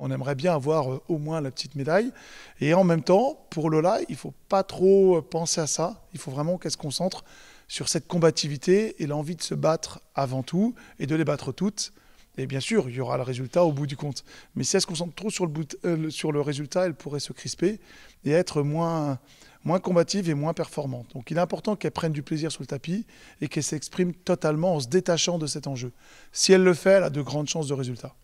On aimerait bien avoir euh, au moins la petite médaille. Et en même temps, pour Lola, il ne faut pas trop euh, penser à ça. Il faut vraiment qu'elle se concentre sur cette combativité et l'envie de se battre avant tout et de les battre toutes. Et bien sûr, il y aura le résultat au bout du compte. Mais si elle se concentre trop sur le, euh, sur le résultat, elle pourrait se crisper et être moins, moins combative et moins performante. Donc il est important qu'elle prenne du plaisir sur le tapis et qu'elle s'exprime totalement en se détachant de cet enjeu. Si elle le fait, elle a de grandes chances de résultat.